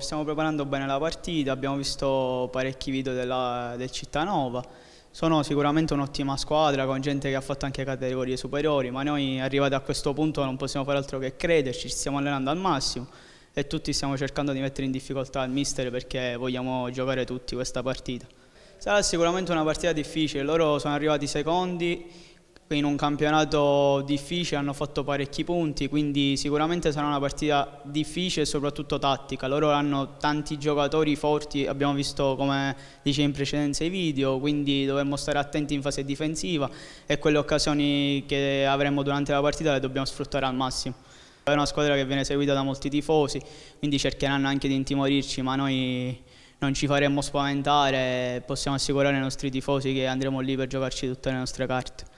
Stiamo preparando bene la partita, abbiamo visto parecchi video della, del Cittanova, sono sicuramente un'ottima squadra con gente che ha fatto anche categorie superiori, ma noi arrivati a questo punto non possiamo fare altro che crederci, ci stiamo allenando al massimo e tutti stiamo cercando di mettere in difficoltà il mister perché vogliamo giocare tutti questa partita. Sarà sicuramente una partita difficile, loro sono arrivati secondi, in un campionato difficile hanno fatto parecchi punti, quindi sicuramente sarà una partita difficile e soprattutto tattica. Loro hanno tanti giocatori forti, abbiamo visto come dice in precedenza i video, quindi dovremmo stare attenti in fase difensiva e quelle occasioni che avremo durante la partita le dobbiamo sfruttare al massimo. È una squadra che viene seguita da molti tifosi, quindi cercheranno anche di intimorirci, ma noi non ci faremmo spaventare, possiamo assicurare ai nostri tifosi che andremo lì per giocarci tutte le nostre carte.